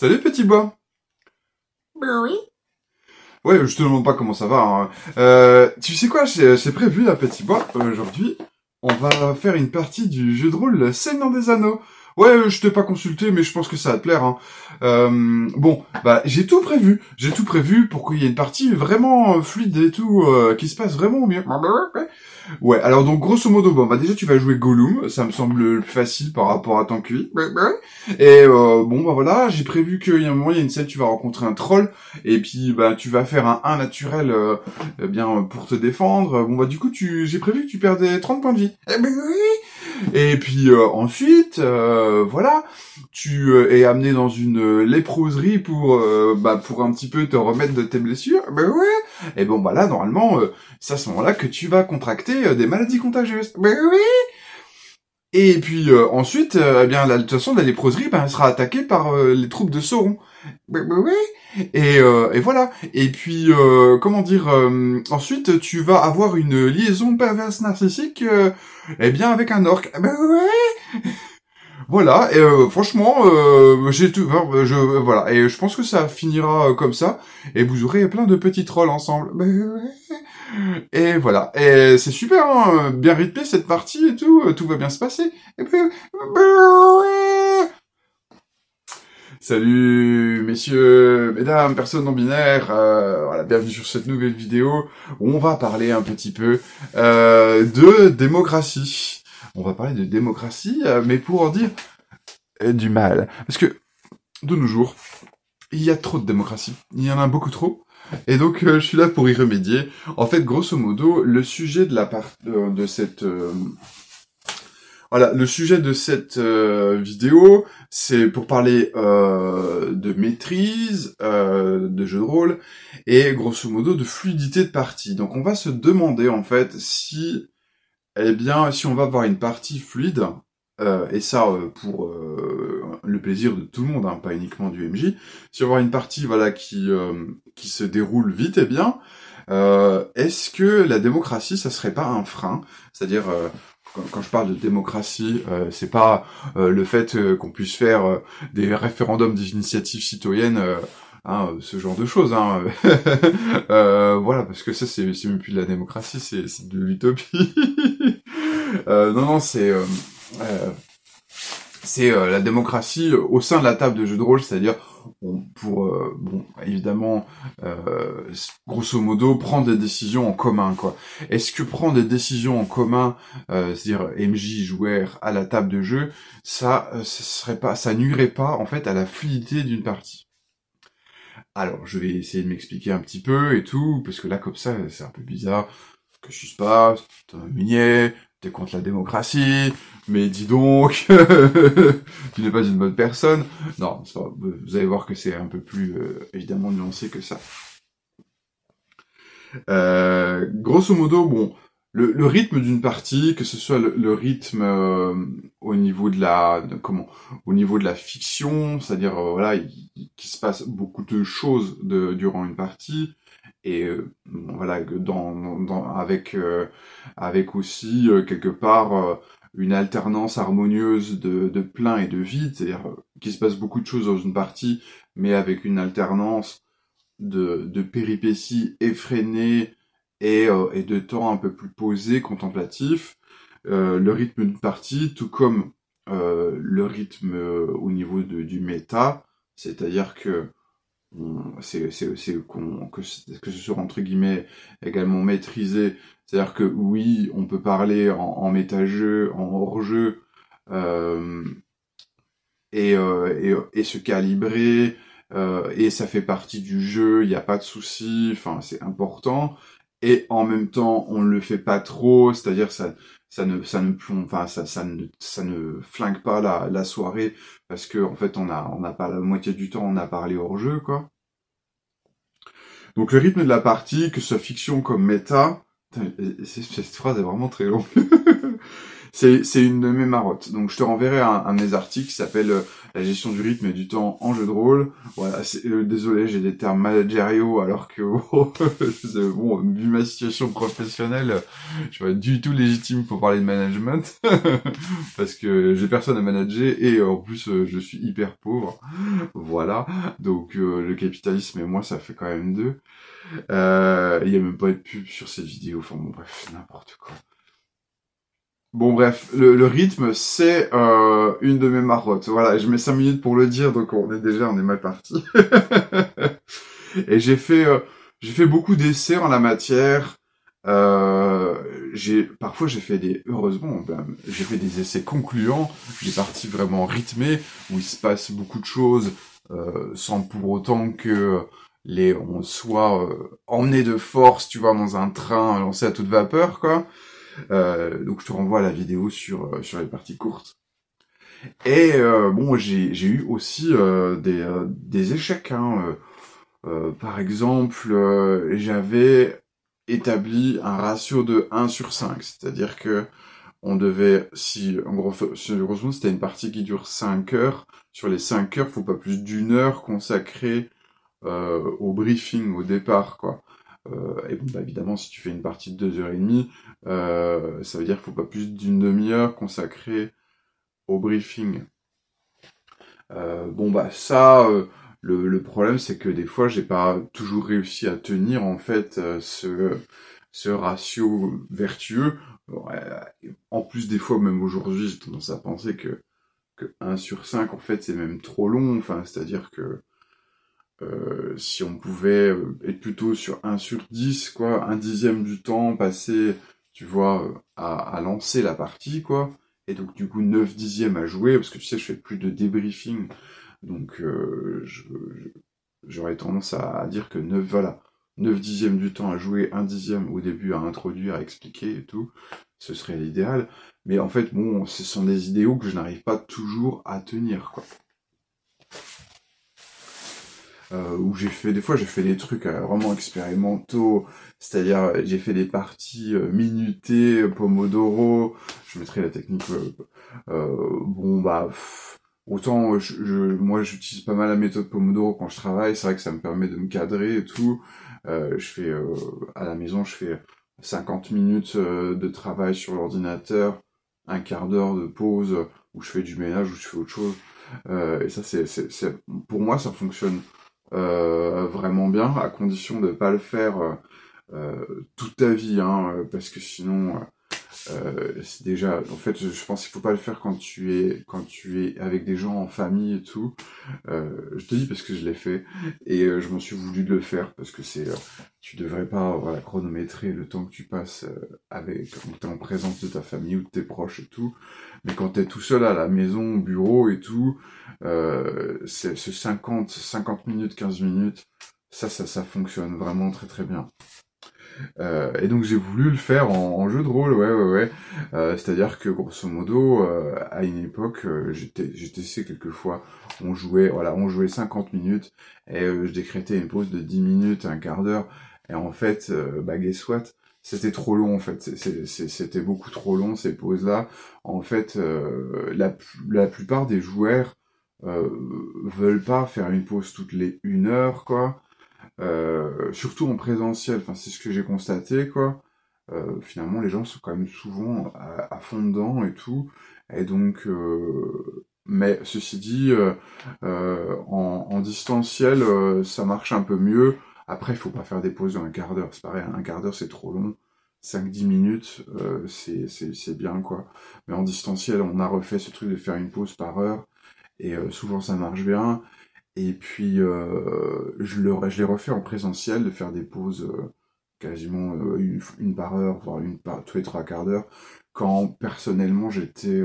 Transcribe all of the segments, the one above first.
Salut Petit Bois Ben oui. Ouais, je te demande pas comment ça va. Hein. Euh, tu sais quoi, c'est prévu la Petit Bois. Euh, aujourd'hui, on va faire une partie du jeu de rôle Seigneur des Anneaux. Ouais, euh, je t'ai pas consulté, mais je pense que ça va te plaire. Hein. Euh, bon, bah j'ai tout prévu. J'ai tout prévu pour qu'il y ait une partie vraiment euh, fluide et tout, qui se passe vraiment bien. Ouais, alors donc grosso modo, bon bah déjà tu vas jouer Gollum, ça me semble facile par rapport à ton QI. Et bon bah voilà, j'ai prévu qu'il y a un moment, il y a une scène, tu vas rencontrer un troll, et puis bah tu vas faire un 1 naturel eh bien pour te défendre. Bon bah du coup tu j'ai prévu que tu perdais 30 points de vie. Eh ben oui et puis euh, ensuite, euh, voilà, tu euh, es amené dans une léproserie pour bah, pour un petit peu te remettre de tes blessures. Ben ouais. Et bon bah là normalement, c'est à ce moment-là que tu vas contracter des maladies contagieuses. Ben oui. Et puis ensuite, eh bien la, de toute façon la léproserie ben, sera attaquée par les troupes de Sauron. Et, euh, et voilà. Et puis, euh, comment dire, euh, ensuite, tu vas avoir une liaison perverse narcissique, eh bien, avec un orc. Ah bah ouais Voilà, et, franchement, j'ai tout, je, voilà, et je pense que ça finira comme ça, et vous aurez plein de petits trolls ensemble. Bah et voilà, et c'est super, hein. bien rythmé cette partie et tout, tout va bien se passer. Et bah Salut messieurs, mesdames, personnes non binaires, euh, voilà, bienvenue sur cette nouvelle vidéo où on va parler un petit peu euh, de démocratie. On va parler de démocratie, euh, mais pour en dire du mal. Parce que, de nos jours, il y a trop de démocratie. Il y en a beaucoup trop. Et donc je suis là pour y remédier. En fait, grosso modo, le sujet de la part de cette voilà, le sujet de cette euh, vidéo, c'est pour parler euh, de maîtrise, euh, de jeu de rôle, et grosso modo de fluidité de partie. Donc on va se demander en fait si, eh bien, si on va avoir une partie fluide, euh, et ça euh, pour le plaisir de tout le monde, hein, pas uniquement du MJ, si on va avoir une partie voilà qui, qui se déroule vite, eh bien, est-ce que la démocratie, ça serait pas un frein C'est-à-dire, euh, quand je parle de démocratie, euh, c'est pas euh, le fait euh, qu'on puisse faire des référendums des initiatives citoyennes, hein, ce genre de choses. Hein. voilà, parce que ça, c'est même plus de la démocratie, c'est de l'utopie. non, non, c'est c'est la démocratie au sein de la table de jeu de rôle, c'est-à-dire pour euh, bon évidemment euh, grosso modo prendre des décisions en commun quoi. Est-ce que prendre des décisions en commun, euh, c'est-à-dire MJ joueur à la table de jeu, ça, ça serait pas, ça nuirait pas en fait à la fluidité d'une partie alors, je vais essayer de m'expliquer un petit peu et tout, parce que là, comme ça, c'est un peu bizarre. Que je suis pas, Thomas t'es contre la démocratie, mais dis donc, tu n'es pas une bonne personne. Non, vous allez voir que c'est un peu plus euh, évidemment nuancé que ça. Euh, grosso modo, bon, le, rythme d'une partie, que ce soit le, rythme euh, au niveau de la comment, au niveau de la fiction, c'est-à-dire euh, voilà, qu'il se passe beaucoup de choses durant une partie, et euh, voilà dans avec euh, avec aussi euh, quelque part une alternance harmonieuse de, de, plein et de vide, c'est-à-dire qu'il se passe beaucoup de choses dans une partie, mais avec une alternance de, de péripéties effrénées et, et, de temps un peu plus posé, contemplatif. le rythme d'une partie, tout comme le rythme au niveau de, du méta, c'est-à-dire que c'est que, ce soit entre guillemets également maîtrisé. C'est-à-dire que oui, on peut parler en, en jeu en hors-jeu, euh, euh, et, et, se calibrer, euh, et ça fait partie du jeu, il n'y a pas de souci, enfin c'est important. Et en même temps, on ne le fait pas trop, c'est-à-dire ça, ça ne ça ne plombe, enfin ça, ça ne ça ne flingue pas la, la soirée parce que en fait on a on a pas la moitié du temps on a parlé hors jeu quoi. Donc le rythme de la partie, que ce soit fiction comme méta, cette phrase est vraiment très longue. c'est une de mes marottes. Donc je te renverrai un, un de mes articles qui s'appelle euh, La gestion du rythme et du temps en jeu de rôle. Voilà, euh, désolé, j'ai des termes managériaux alors que oh, bon, vu ma situation professionnelle, je suis pas du tout légitime pour parler de management parce que j'ai personne à manager et euh, en plus je suis hyper pauvre. Voilà, donc le capitalisme et moi ça fait quand même deux. Il y a même pas de pub sur ces vidéos. Enfin bon bref, n'importe quoi. Bon bref, le, rythme c'est euh, une de mes marottes. Voilà, je mets cinq minutes pour le dire, donc on est déjà on est mal parti. et j'ai fait euh, j'ai fait beaucoup d'essais en la matière. Euh, j'ai parfois j'ai fait des heureusement ben, j'ai fait des essais concluants, des parties vraiment rythmées où il se passe beaucoup de choses sans pour autant que les on soit emmené de force, tu vois, dans un train lancé à toute vapeur quoi. Euh, donc je te renvoie à la vidéo sur, euh, les parties courtes. Et euh, bon, j'ai eu aussi des, des, échecs. Hein, par exemple, j'avais établi un ratio de 1 sur 5, c'est-à-dire que on devait, si en gros, c'était une partie qui dure 5 heures, sur les 5 heures, il faut pas plus d'une heure consacrée au briefing au départ, quoi. Euh, et bon, bah, évidemment, si tu fais une partie de 2h30, euh, ça veut dire qu'il faut pas plus d'une demi-heure consacrée au briefing. Euh, bon, bah, ça, euh, le, problème, c'est que des fois, j'ai pas toujours réussi à tenir, en fait, ce, ratio vertueux. En plus, des fois, même aujourd'hui, j'ai tendance à penser que, que 1 sur 5, en fait, c'est même trop long. Enfin, c'est-à-dire que euh, si on pouvait euh, être plutôt sur 1 sur 10, quoi, un dixième du temps passé, tu vois, euh, à, lancer la partie, quoi. Et donc, du coup, 9 dixièmes à jouer, parce que tu sais, je fais plus de débriefing. Donc, j'aurais tendance à, dire que 9, voilà, 9 dixièmes du temps à jouer, un dixième au début à introduire, à expliquer et tout. Ce serait l'idéal. Mais en fait, bon, ce sont des idéaux que je n'arrive pas toujours à tenir, quoi euh, où j'ai fait des fois j'ai fait des trucs euh, vraiment expérimentaux, c'est-à-dire j'ai fait des parties euh, minutées, euh, pomodoro, je mettrai la technique bon bah autant je, moi j'utilise pas mal la méthode pomodoro quand je travaille, c'est vrai que ça me permet de me cadrer et tout. je fais à la maison, je fais 50 minutes de travail sur l'ordinateur, un quart d'heure de pause où je fais du ménage, où je fais autre chose. Euh, et ça, c'est, pour moi, ça fonctionne euh, vraiment bien, à condition de pas le faire euh, euh, toute ta vie, hein, parce que sinon euh, c'est déjà en fait je pense qu'il faut pas le faire quand tu es quand tu es avec des gens en famille et tout euh, je te dis parce que je l'ai fait et euh, je m'en suis voulu de le faire parce que c'est euh, tu devrais pas la chronométrer le temps que tu passes avec quand t'es en présence de ta famille ou de tes proches et tout mais quand t'es tout seul à la maison au bureau et tout ce 50 50 minutes 15 minutes ça ça ça fonctionne vraiment très très bien euh, et donc j'ai voulu le faire en, jeu de rôle, ouais, ouais, ouais. Euh, c'est-à-dire que grosso modo, euh, à une époque, euh, j'étais j'étais quelques on jouait, voilà, on jouait 50 minutes et je décrétais une pause de 10 minutes, un quart d'heure. Et en fait, bah guess what c'était trop long en fait, c'était beaucoup trop long ces pauses-là. En fait, la, la plupart des joueurs veulent pas faire une pause toutes les une heure, quoi. Euh, surtout en présentiel, enfin c'est ce que j'ai constaté quoi. Euh, finalement les gens sont quand même souvent à, fond dedans et tout, et donc euh, mais ceci dit en, distanciel ça marche un peu mieux. Après il faut pas faire des pauses d'un quart d'heure, c'est pareil, un quart d'heure c'est trop long. 5-10 minutes, c'est bien quoi. Mais en distanciel, on a refait ce truc de faire une pause par heure, et souvent ça marche bien. Et puis, euh, je l'ai refait en présentiel, de faire des pauses euh, quasiment euh, une, par heure, voire une tous les trois quarts d'heure, quand personnellement j'étais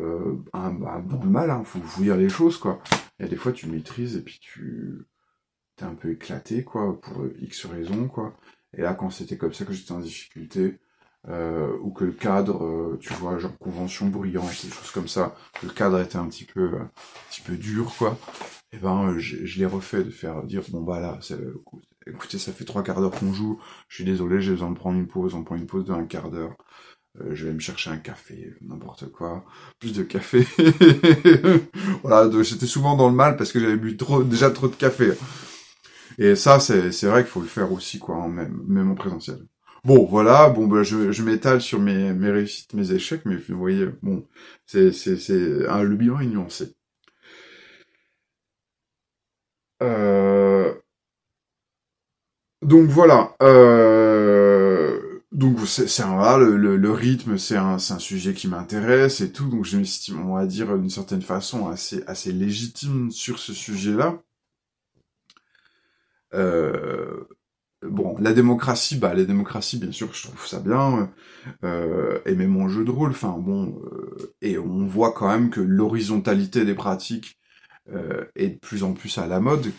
un, bon mal, hein. faut, vous dire les choses, quoi. Et des fois, tu maîtrises et puis tu t'es un peu éclaté, quoi, pour X raisons, quoi. Et là, quand c'était comme ça que j'étais en difficulté, euh, ou que le cadre, euh, tu vois, genre convention bruyante, des choses comme ça, le cadre était un petit peu, euh, un petit peu dur, quoi. Et eh ben, euh, je, je l'ai refait de faire dire bon bah là, écoutez, ça fait trois quarts d'heure qu'on joue. Je suis désolé, j'ai besoin de prendre une pause. On prend une pause de un quart d'heure. je vais me chercher un café, n'importe quoi, plus de café. voilà, j'étais souvent dans le mal parce que j'avais bu trop, déjà trop de café. Et ça, c'est vrai qu'il faut le faire aussi, quoi, hein, même, même en présentiel. Bon, voilà, bon, bah, je, m'étale sur mes, mes réussites, mes échecs, mais vous voyez, bon, c'est, c'est, c'est, le bilan est nuancé. Euh, donc voilà. Euh, donc c'est un le, le, rythme, c'est un, sujet qui m'intéresse et tout. Donc je m'estime, on va dire d'une certaine façon assez assez légitime sur ce sujet-là. Euh bon, la démocratie, bah la démocratie, bien sûr, je trouve ça bien, euh, et même en jeu de rôle, enfin bon, euh, et on voit quand même que l'horizontalité des pratiques euh, est de plus en plus à la mode.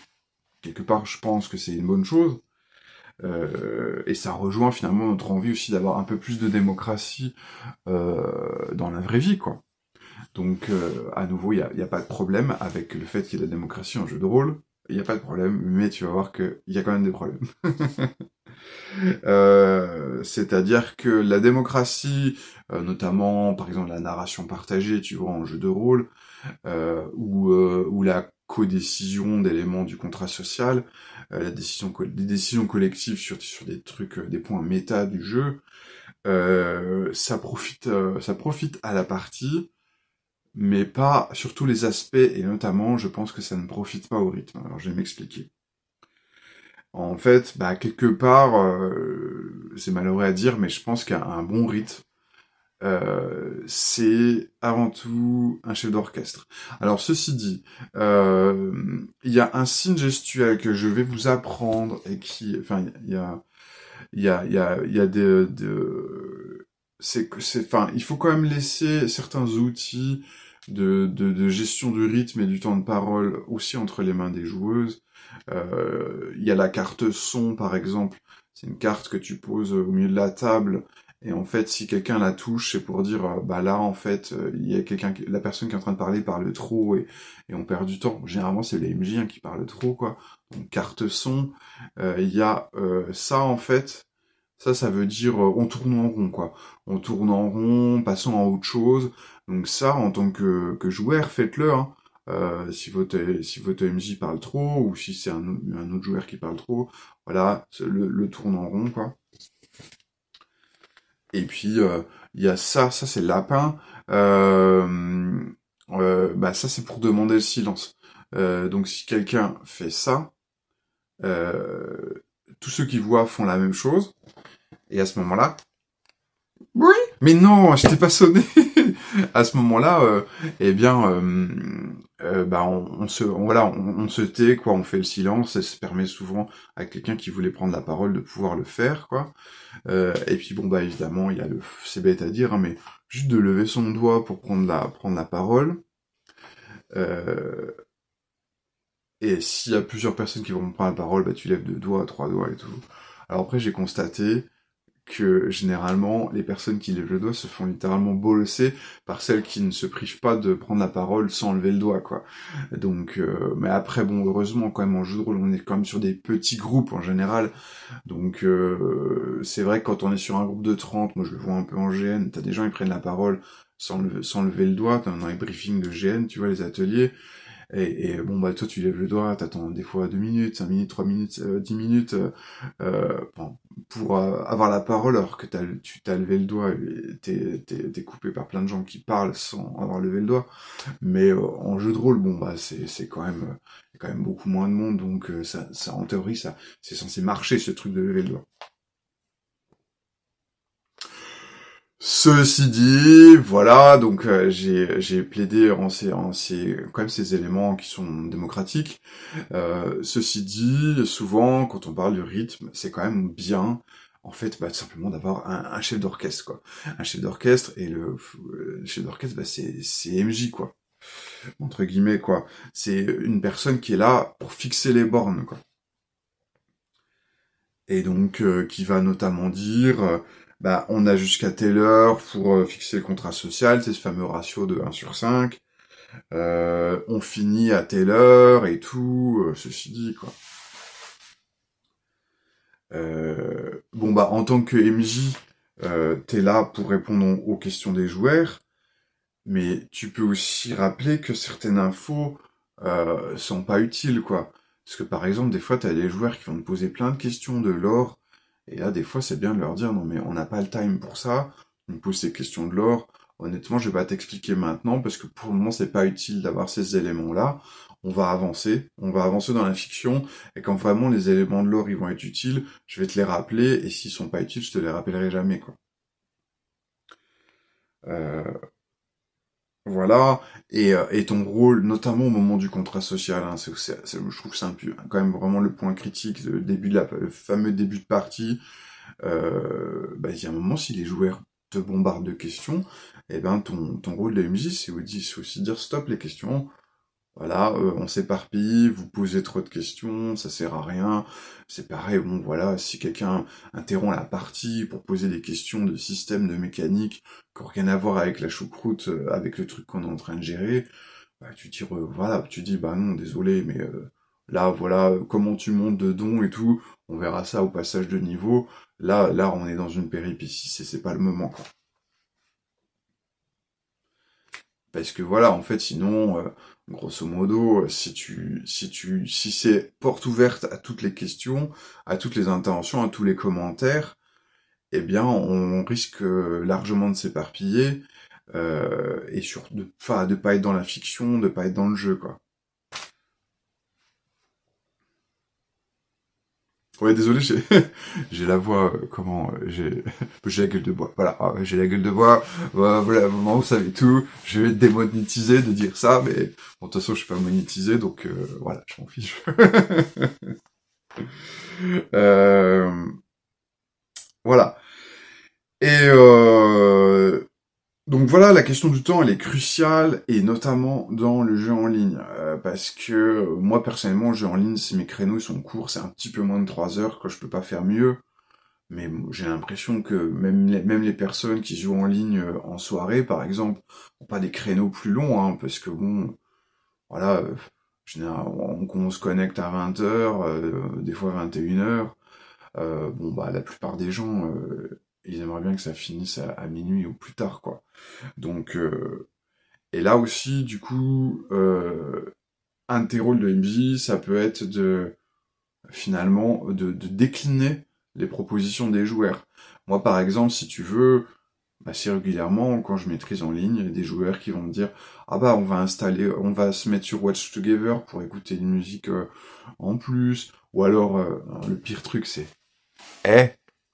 Quelque part, je pense que c'est une bonne chose. Euh, et ça rejoint finalement notre envie aussi d'avoir un peu plus de démocratie dans la vraie vie, quoi. Donc, à nouveau, il n'y a, a pas de problème avec le fait qu'il y ait de la démocratie en jeu de rôle il n'y a pas de problème, mais tu vas voir qu'il y a quand même des problèmes. Euh, c'est-à-dire que la démocratie, euh, notamment par exemple la narration partagée, tu vois, en jeu de rôle, euh, ou, ou la codécision d'éléments du contrat social, la décision des décisions collectives sur, sur des trucs, des points méta du jeu, ça profite, ça profite à la partie mais pas sur tous les aspects, et notamment, je pense que ça ne profite pas au rythme. Alors, je vais m'expliquer. En fait, bah, quelque part, euh, c'est malheureux à dire, mais je pense qu'un bon rythme, euh, c'est avant tout un chef d'orchestre. Alors ceci dit, euh, il y a un signe gestuel que je vais vous apprendre et qui, enfin, il y a, il y a, il y a, y a des, des c'est que enfin, il faut quand même laisser certains outils de, de, de, gestion du rythme et du temps de parole aussi entre les mains des joueuses. Euh, il y a la carte son, par exemple. C'est une carte que tu poses au milieu de la table. Et en fait, si quelqu'un la touche, c'est pour dire, euh, bah là, en fait, euh, il y a quelqu'un, la personne qui est en train de parler parle trop et, et on perd du temps. Généralement, c'est les MJ hein, qui parlent trop, quoi. Donc, carte son. Il y a ça, en fait, ça, ça veut dire euh, on tourne en rond, quoi. On tourne en rond, passons à autre chose. Donc ça, en tant que, que joueur, faites-le. Hein. Euh, si votre si votre MJ parle trop ou si c'est un, autre joueur qui parle trop, voilà, le, le tourne en rond, quoi. Et puis euh, il y a ça, ça c'est lapin. bah ça c'est pour demander le silence. donc si quelqu'un fait ça, tous ceux qui voient font la même chose. Et à ce moment-là, oui. Mais non, je t'ai pas sonné. à ce moment-là, euh, eh bien, euh, euh, bah, on, se, voilà, on, se tait, quoi, on fait le silence. Et ça permet souvent à quelqu'un qui voulait prendre la parole de pouvoir le faire, quoi. et puis bon, bah évidemment, il y a le, c'est bête à dire, hein, mais juste de lever son doigt pour prendre la, prendre la parole. Et s'il y a plusieurs personnes qui vont prendre la parole, bah, tu lèves deux doigts, trois doigts et tout. Alors après, j'ai constaté que généralement, les personnes qui lèvent le doigt se font littéralement bolosser par celles qui ne se privent pas de prendre la parole sans lever le doigt, quoi. Donc, euh, mais après, bon, heureusement, quand même, en jeu de rôle, on est quand même sur des petits groupes en général. Donc, euh, c'est vrai que quand on est sur un groupe de 30, moi je le vois un peu en GN, t'as des gens, qui prennent la parole sans, sans lever le doigt, dans les briefings de GN, tu vois, les ateliers. Et, bon bah toi tu lèves le doigt, t'attends des fois deux minutes, 5 minutes, trois minutes, euh, dix minutes euh, pour euh, avoir la parole alors que tu t'as levé le doigt et t'es coupé par plein de gens qui parlent sans avoir levé le doigt. Mais en jeu de rôle, bon bah c'est quand même quand même beaucoup moins de monde, donc ça, ça en théorie, ça c'est censé marcher ce truc de lever le doigt. Ceci dit, voilà, donc euh, j'ai plaidé en ces, ces, quand même ces éléments qui sont démocratiques. Euh, ceci dit, souvent quand on parle de rythme, c'est quand même bien, en fait, bah, simplement d'avoir un, chef d'orchestre, quoi. Un chef d'orchestre et le, euh, chef d'orchestre, bah, c'est MJ, quoi, entre guillemets, quoi. C'est une personne qui est là pour fixer les bornes, quoi et donc qui va notamment dire bah, on a jusqu'à telle heure pour euh, fixer le contrat social, c'est ce fameux ratio de 1 sur 5. Euh, on finit à telle heure et tout, euh, ceci dit, quoi. bon, bah, en tant que MJ, t'es là pour répondre aux questions des joueurs, mais tu peux aussi rappeler que certaines infos sont pas utiles, quoi. Parce que, par exemple, des fois, t'as des joueurs qui vont te poser plein de questions de l'or, et là, des fois, c'est bien de leur dire, non, mais on n'a pas le time pour ça, on me pose ces questions de l'or, honnêtement, je vais pas t'expliquer maintenant, parce que pour le moment, c'est pas utile d'avoir ces éléments-là. On va avancer, on va avancer dans la fiction, et quand vraiment les éléments de l'or, ils vont être utiles, je vais te les rappeler, et s'ils sont pas utiles, je te les rappellerai jamais, quoi. Euh, voilà, et, euh, et, ton rôle, notamment au moment du contrat social, hein, je trouve que c'est quand même vraiment le point critique, le, début de la, fameux début de partie. Euh, bah, il y a un moment, si les joueurs te bombardent de questions, et eh ben ton, ton rôle de MJ, c'est aussi, aussi dire stop les questions, voilà, euh, on s'éparpille, vous posez trop de questions, ça sert à rien. C'est pareil, bon voilà, si quelqu'un interrompt la partie pour poser des questions de système, de mécanique, qui n'ont rien à voir avec la choucroute, euh, avec le truc qu'on est en train de gérer, bah, tu dis, euh, voilà, tu dis, bah non, désolé, mais là, voilà, comment tu montes de dons et tout, on verra ça au passage de niveau. Là, là, on est dans une péripétie, c'est pas le moment, quoi. Parce que voilà, en fait, sinon, Grosso modo, euh, si tu, si tu, si c'est porte ouverte à toutes les questions, à toutes les interventions, à tous les commentaires, eh bien, on risque euh, largement de s'éparpiller euh, et sur de pas de pas être dans la fiction, de pas être dans le jeu, quoi. Ouais, désolé, j'ai, j'ai la voix, euh, comment, euh, j'ai, j'ai la gueule de bois. Voilà, ah, j'ai la gueule de bois. Voilà, voilà, moment, vous savez tout. Je vais démonétiser de dire ça, mais de toute façon, je suis pas monétisé, donc euh, voilà, je m'en fiche. voilà. Et euh, donc voilà, la question du temps, elle est cruciale, et notamment dans le jeu en ligne, euh, parce que moi personnellement, le jeu en ligne, si mes créneaux sont courts, c'est un petit peu moins de 3 heures, que je peux pas faire mieux, mais j'ai l'impression que même les, même les personnes qui jouent en ligne euh, en soirée, par exemple, ont pas des créneaux plus longs, hein, parce que bon, voilà, euh, on, se connecte à 20h, euh, des fois 21h, bon bah la plupart des gens ils aimeraient bien que ça finisse à, minuit ou plus tard, quoi. Donc, euh, et là aussi, du coup, euh, un des rôles de MJ, ça peut être de, finalement, de, décliner les propositions des joueurs. Moi, par exemple, si tu veux, assez régulièrement, quand je maîtrise en ligne, il y a des joueurs qui vont me dire ah bah on va installer, on va se mettre sur Watch Together pour écouter une musique euh, en plus, ou alors euh, le pire truc c'est eh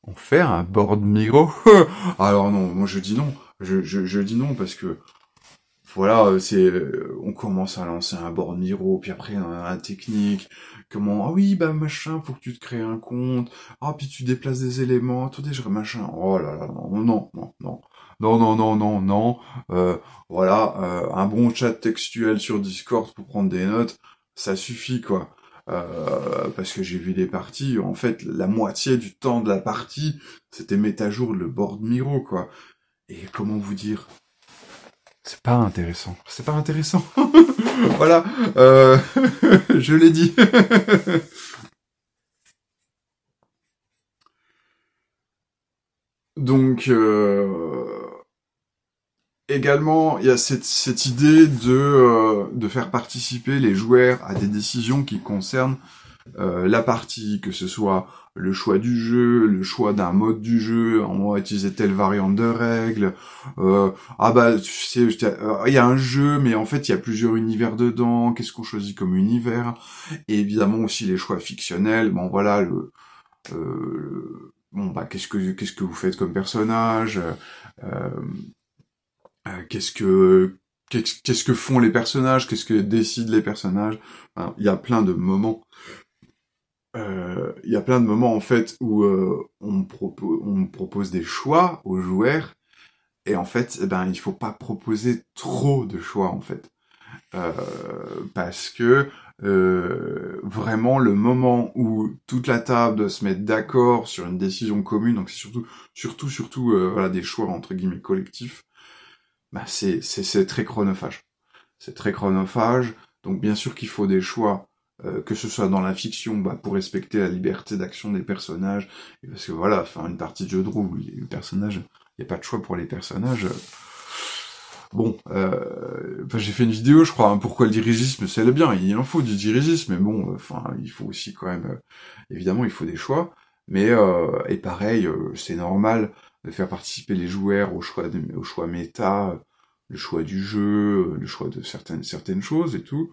on faire un board Miro Alors non, moi je dis non. Je, je, dis non parce que voilà, euh, c'est euh, on commence à lancer un board Miro, puis après on a la technique. Comment ah oui bah machin, faut que tu te crées un compte. Ah puis tu déplaces des éléments. Attendez, je machin. Oh là là, non non non non non non non non non. Euh, voilà, euh, un bon chat textuel sur Discord pour prendre des notes, ça suffit quoi. Euh, parce que j'ai vu des parties en fait la moitié du temps de la partie c'était mettre à jour le board miro quoi. Et comment vous dire C'est pas intéressant. C'est pas intéressant. voilà, euh, je l'ai dit. Donc euh, également, il y a cette, cette idée de, euh, de faire participer les joueurs à des décisions qui concernent euh, la partie, que ce soit le choix du jeu, le choix d'un mode du jeu, on va utiliser telle variante de règles, euh, ah bah il y a un jeu, mais en fait il y a plusieurs univers dedans, qu'est-ce qu'on choisit comme univers, et évidemment aussi les choix fictionnels, bon voilà, le, bon bah qu'est-ce que qu'est-ce que vous faites comme personnage euh, euh, qu'est-ce que qu'est-ce que font les personnages, qu'est-ce que décident les personnages. il y a plein de moments. Euh, il y a plein de moments en fait où euh, on, on propose des choix aux joueurs et en fait eh ben il faut pas proposer trop de choix en fait euh, parce que euh, vraiment le moment où toute la table doit se mettre d'accord sur une décision commune donc c'est surtout surtout surtout voilà des choix entre guillemets collectifs bah, c'est très chronophage. C'est très chronophage, donc bien sûr qu'il faut des choix, euh, que ce soit dans la fiction, bah, pour respecter la liberté d'action des personnages, parce que voilà, enfin une partie de jeu de rôle, les personnages, il n'y a pas de choix pour les personnages. Bon, euh, j'ai fait une vidéo, je crois, hein, pourquoi le dirigisme, c'est le bien, il en faut du dirigisme, mais bon, euh, enfin, il faut aussi quand même, évidemment, il faut des choix, mais, et pareil, c'est normal, de faire participer les joueurs au choix, de, au choix méta, le choix du jeu, euh, le choix de certaines, certaines choses et tout.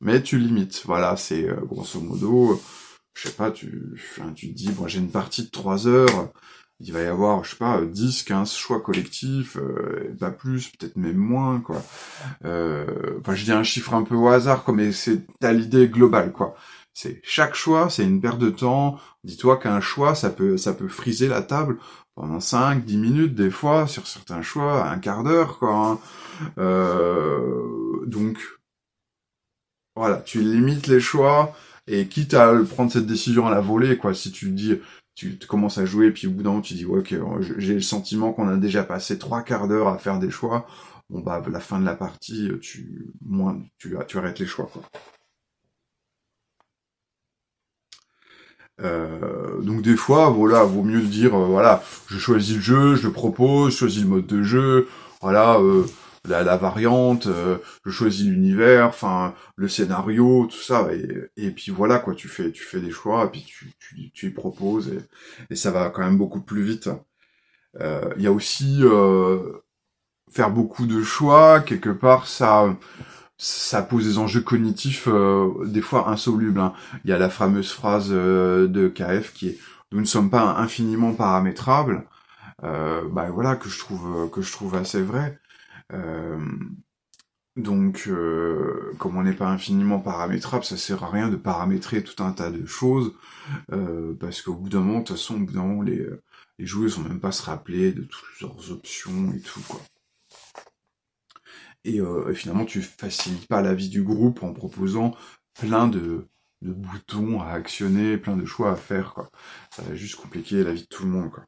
Mais tu limites, voilà, c'est euh, grosso modo, euh, je sais pas, tu, tu dis, bon, j'ai une partie de 3 heures, il va y avoir, je sais pas, 10, 15 choix collectifs, pas plus, peut-être même moins, quoi. Euh, enfin, je dis un chiffre un peu au hasard, quoi, mais c'est à l'idée globale, quoi. C'est chaque choix, c'est une perte de temps. Dis-toi qu'un choix, ça peut, ça peut friser la table pendant 5, 10 minutes des fois, sur certains choix, un quart d'heure, quoi. Hein. Euh, donc, voilà, tu limites les choix, et quitte à prendre cette décision à la volée, quoi, si tu dis, tu commences à jouer, puis au bout d'un moment, tu dis, ouais, ok, euh, j'ai le sentiment qu'on a déjà passé trois quarts d'heure à faire des choix, bon bah, la fin de la partie, euh, tu, moins, tu, tu arrêtes les choix, quoi. Euh, donc des fois, voilà, vaut mieux dire, euh, voilà, je choisis le jeu, je le propose, je choisis le mode de jeu, voilà, euh, la, variante, je choisis l'univers, enfin le scénario, tout ça, et, puis voilà quoi, tu fais, tu fais des choix, et puis tu, tu, tu proposes, et, et, ça va quand même beaucoup plus vite. Il y a aussi faire beaucoup de choix, quelque part ça ça pose des enjeux cognitifs euh, des fois insolubles. Hein. Il y a la fameuse phrase euh, de KF qui est "Nous ne sommes pas infiniment paramétrables". Euh, bah, voilà que je trouve euh, que je trouve assez vrai. donc, comme on n'est pas infiniment paramétrable, ça sert à rien de paramétrer tout un tas de choses parce qu'au bout d'un moment, de toute façon, les les joueurs vont même pas se rappeler de toutes leurs options et tout quoi. Euh, et finalement tu facilites pas la vie du groupe en proposant plein de, boutons à actionner, plein de choix à faire, quoi. Ça va juste compliquer la vie de tout le monde, quoi.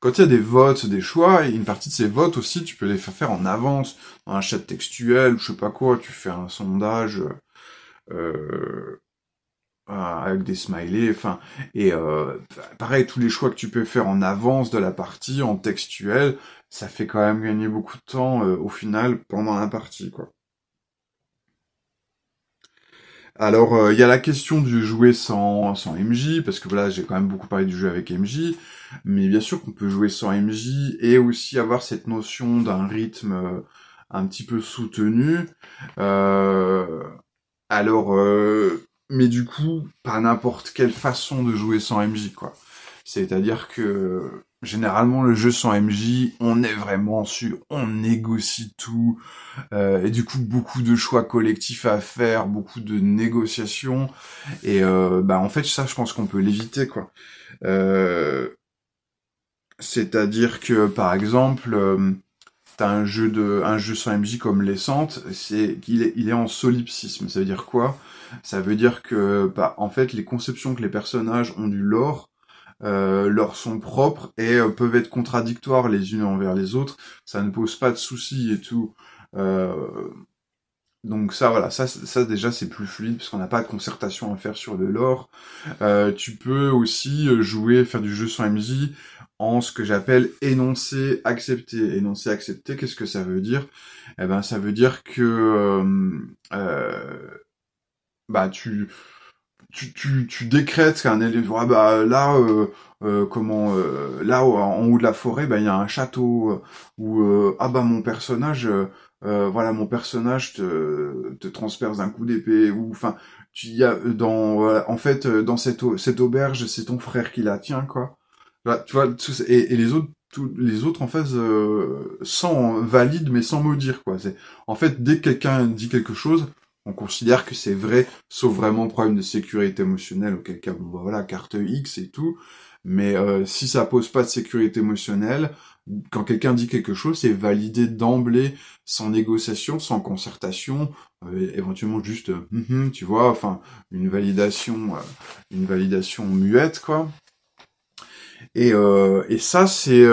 Quand il y a des votes, des choix, une partie de ces votes aussi, tu peux les faire faire en avance, dans un chat textuel, je sais pas quoi, tu fais un sondage euh, avec des smileys, enfin, et euh, pareil, tous les choix que tu peux faire en avance de la partie, en textuel, ça fait quand même gagner beaucoup de temps euh, au final pendant la partie quoi. Alors euh, il y a la question du jouer sans, sans MJ, parce que voilà j'ai quand même beaucoup parlé du jeu avec MJ, mais bien sûr qu'on peut jouer sans MJ et aussi avoir cette notion d'un rythme euh, un petit peu soutenu. alors mais du coup pas n'importe quelle façon de jouer sans MJ quoi. C'est-à-dire que généralement le jeu sans MJ, on est vraiment sûr, on négocie tout, euh, et du coup beaucoup de choix collectifs à faire, beaucoup de négociations, et euh, bah en fait ça je pense qu'on peut l'éviter quoi. Euh, c'est-à-dire que par exemple t'as un jeu de un jeu sans MJ comme l'essente, c'est qu'il est, il est en solipsisme. Ça veut dire quoi Ça veut dire que bah, en fait les conceptions que les personnages ont du lore euh, leur sont propres et euh, peuvent être contradictoires les unes envers les autres. Ça ne pose pas de soucis et tout. Euh, donc ça, voilà, ça, ça déjà c'est plus fluide parce qu'on n'a pas de concertation à faire sur le lore. Euh, tu peux aussi jouer, faire du jeu sans MJ en ce que j'appelle énoncer, accepter. Énoncer, accepter, qu'est-ce que ça veut dire Eh ben, ça veut dire que bah tu tu, décrètes qu'un élève... Ah bah, là euh, euh comment euh, là en haut de la forêt bah il y a un château euh, où ah bah mon personnage voilà mon personnage te, te transperce d'un coup d'épée ou enfin tu y a dans en fait dans cette cette auberge c'est ton frère qui la tient quoi bah, tu vois et, les autres les autres en fait sans valide mais sans maudire quoi c'est en fait dès que quelqu'un dit quelque chose on considère que c'est vrai, sauf vraiment problème de sécurité émotionnelle, auquel cas, bah, voilà, carte X et tout. Mais euh, si ça pose pas de sécurité émotionnelle, quand quelqu'un dit quelque chose, c'est validé d'emblée, sans négociation, sans concertation, euh, éventuellement juste, euh, tu vois, enfin, une validation, une validation muette, quoi. Et, et, ça, c'est,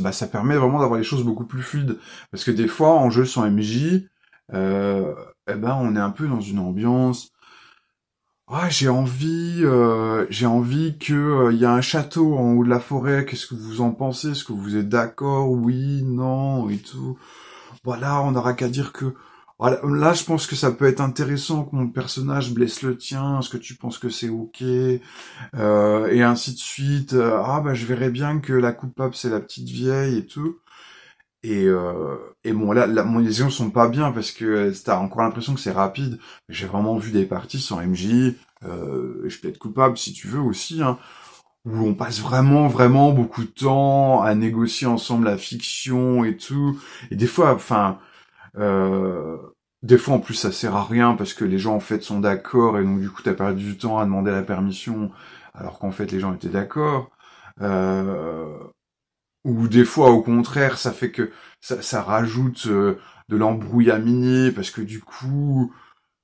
bah, ça permet vraiment d'avoir les choses beaucoup plus fluides. Parce que des fois, en jeu sans MJ, euh, eh ben, on est un peu dans une ambiance. Ah, j'ai envie, euh, j'ai envie que il euh, y a un château en haut de la forêt. Qu'est-ce que vous en pensez Est-ce que vous êtes d'accord Oui, non et tout. Voilà, on n'aura qu'à dire que là, je pense que ça peut être intéressant que mon personnage blesse le tien. Est-ce que tu penses que c'est ok euh, Et ainsi de suite. Ah bah je verrais bien que la coupable c'est la petite vieille et tout. Et, euh, et bon, là, là, les sont pas bien parce que euh, t'as encore l'impression que c'est rapide. J'ai vraiment vu des parties sans MJ. Euh, je peux être coupable si tu veux aussi, hein, où on passe vraiment, vraiment beaucoup de temps à négocier ensemble la fiction et tout. Et des fois, enfin, euh, des fois en plus ça sert à rien parce que les gens en fait sont d'accord et donc du coup t'as perdu du temps à demander la permission alors qu'en fait les gens étaient d'accord. Euh, ou des fois, au contraire, ça fait que ça, rajoute euh, de l'embrouille à minier, parce que du coup,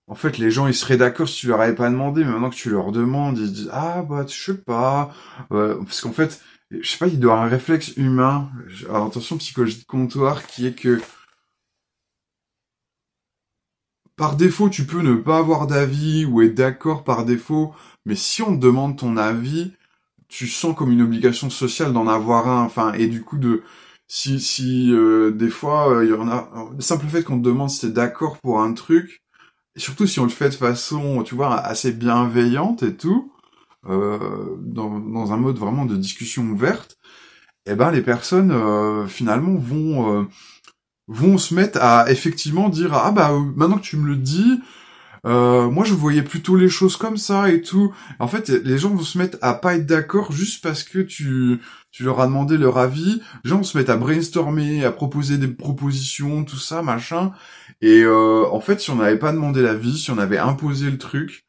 en fait, les gens, ils seraient d'accord si tu leur avais pas demandé, mais maintenant que tu leur demandes, ils disent, ah, bah, je sais pas, parce qu'en fait, je sais pas, il doit y avoir un réflexe humain, alors, attention, psychologie de comptoir, qui est que, par défaut, tu peux ne pas avoir d'avis ou être d'accord par défaut, mais si on te demande ton avis, tu sens comme une obligation sociale d'en avoir un. Enfin, et du coup de si si euh, des fois euh, il y en a le simple fait qu'on te demande si t'es d'accord pour un truc, et surtout si on le fait de façon, tu vois, assez bienveillante et tout, euh, dans, dans un mode vraiment de discussion ouverte, eh ben les personnes finalement vont vont se mettre à effectivement dire ah bah maintenant que tu me le dis euh, moi je voyais plutôt les choses comme ça et tout. En fait, les gens vont se mettre à pas être d'accord juste parce que tu tu leur as demandé leur avis. Les gens vont se mettre à brainstormer, à proposer des propositions, tout ça, machin. Et euh, en fait, si on n'avait pas demandé l'avis, si on avait imposé le truc,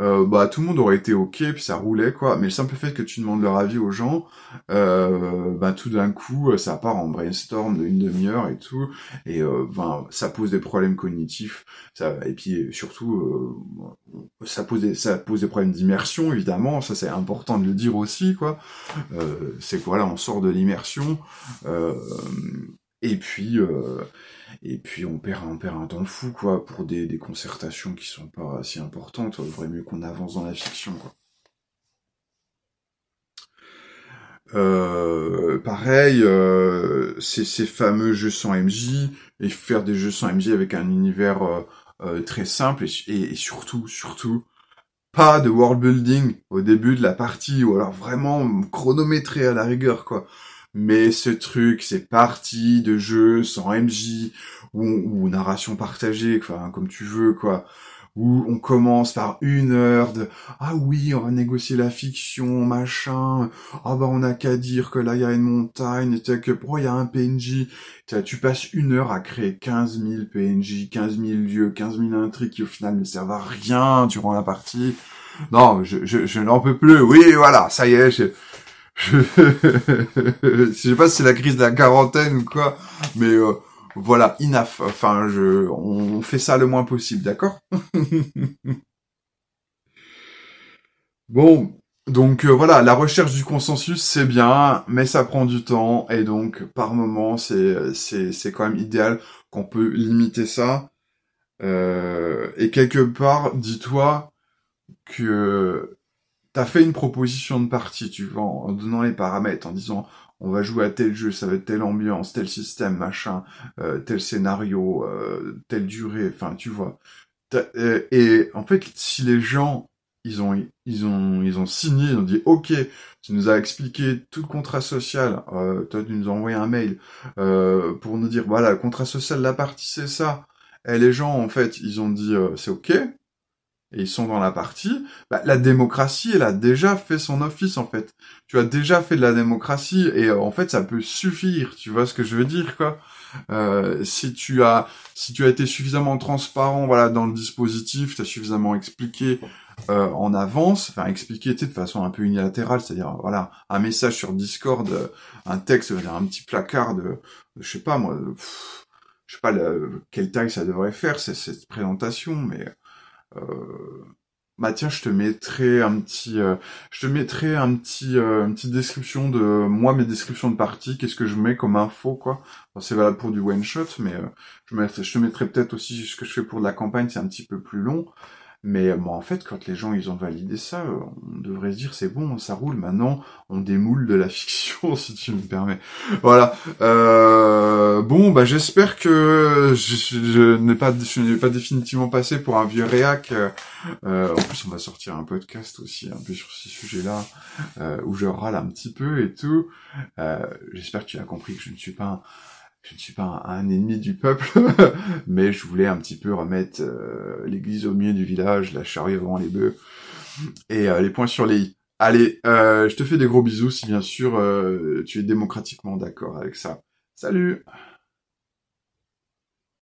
euh, bah tout le monde aurait été ok, puis ça roulait quoi. Mais le simple fait que tu demandes leur avis aux gens, euh, bah, tout d'un coup euh, ça part en brainstorm d'une demi-heure et tout, et euh, ben, ça pose des problèmes cognitifs, ça, et puis surtout ça pose des, ça pose des problèmes d'immersion évidemment, ça c'est important de le dire aussi quoi. c'est quoi voilà on sort de l'immersion et puis et puis on perd, on perd un temps fou, quoi, pour des, concertations qui sont pas assez importantes. Il vaudrait mieux qu'on avance dans la fiction, quoi. Euh, pareil, euh, ces fameux jeux sans MJ et faire des jeux sans MJ avec un univers euh, très simple et, surtout, surtout, pas de world building au début de la partie ou alors vraiment chronométré à la rigueur quoi mais ce truc, c'est parti de jeu sans MJ ou, narration partagée, enfin comme tu veux quoi où on commence par une heure de ah oui on va négocier la fiction machin ah bah on a qu'à dire que là il y a une montagne que pour il y a un PNJ tu passes une heure à créer 15 000 PNJ 15 000 lieux 15 000 intrigues qui au final ne servent à rien durant la partie non je je, je n'en peux plus oui voilà ça y est je... sais pas si c'est la crise de la quarantaine ou quoi, mais euh, voilà, enough. Enfin, je, on fait ça le moins possible, d'accord Bon, donc euh, voilà, la recherche du consensus, c'est bien, mais ça prend du temps, et donc par moment, c'est, c'est, c'est quand même idéal qu'on peut limiter ça. Euh, et quelque part, dis-toi que t'as fait une proposition de partie, tu vois, en donnant les paramètres, en disant on va jouer à tel jeu, ça va être telle ambiance, tel système, machin, euh, tel scénario, euh, telle durée, enfin tu vois. Euh, et en fait, si les gens ils ont ils ont ils ont signé, ils ont dit ok, tu nous as expliqué tout le contrat social, toi tu nous as envoyé un mail pour nous dire voilà le contrat social la partie c'est ça. Et les gens en fait ils ont dit c'est ok, et ils sont dans la partie, bah, la démocratie, elle a déjà fait son office en fait. Tu as déjà fait de la démocratie et euh, en fait ça peut suffire. Tu vois ce que je veux dire quoi euh, Si tu as, si tu as été suffisamment transparent, voilà, dans le dispositif, tu as suffisamment expliqué euh, en avance, enfin expliqué de façon un peu unilatérale, c'est-à-dire voilà, un message sur Discord, euh, un texte, euh, un petit placard de, je sais pas moi, je sais pas le, quelle taille ça devrait faire cette, cette présentation, mais euh, bah tiens, je te mettrai un petit, euh, je te mettrai un petit, euh, une petite description de moi mes descriptions de partie qu'est-ce que je mets comme info quoi. c'est valable pour du one shot, mais euh, je, je te mettrai peut-être aussi ce que je fais pour de la campagne, c'est un petit peu plus long. Mais euh, bon, en fait, quand les gens ils ont validé ça, euh, on devrait se dire c'est bon, ça roule. Maintenant, on démoule de la fiction, si tu me permets. Voilà. Euh, bon, bah j'espère que je, n'ai pas, n'ai pas définitivement passé pour un vieux réac. en plus, on va sortir un podcast aussi un peu sur ces sujets-là, où je râle un petit peu et tout. j'espère que tu as compris que je ne suis pas un je ne suis pas un, ennemi du peuple, mais je voulais un petit peu remettre euh, l'église au milieu du village, la charrue devant les bœufs, et euh, les points sur les i. Allez, euh, je te fais des gros bisous si bien sûr tu es démocratiquement d'accord avec ça. Salut